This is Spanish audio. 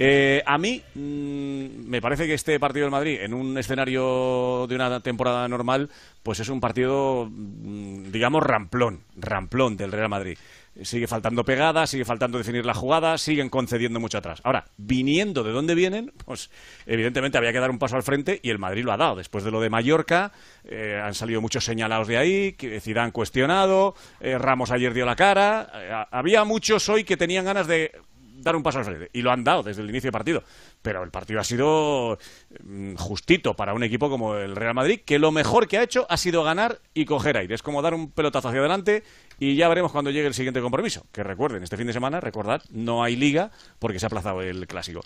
Eh, a mí mm, me parece que este partido del Madrid, en un escenario de una temporada normal, pues es un partido, mm, digamos, ramplón, ramplón del Real Madrid. Sigue faltando pegada, sigue faltando definir la jugada, siguen concediendo mucho atrás. Ahora, viniendo de dónde vienen, pues evidentemente había que dar un paso al frente y el Madrid lo ha dado. Después de lo de Mallorca, eh, han salido muchos señalados de ahí, que Zidane cuestionado, eh, Ramos ayer dio la cara. había muchos hoy que tenían ganas de dar un paso al frente. Y lo han dado desde el inicio del partido. Pero el partido ha sido mm, justito para un equipo como el Real Madrid, que lo mejor que ha hecho ha sido ganar y coger aire. Es como dar un pelotazo hacia adelante y ya veremos cuando llegue el siguiente compromiso. Que recuerden, este fin de semana, recordad, no hay liga porque se ha aplazado el clásico.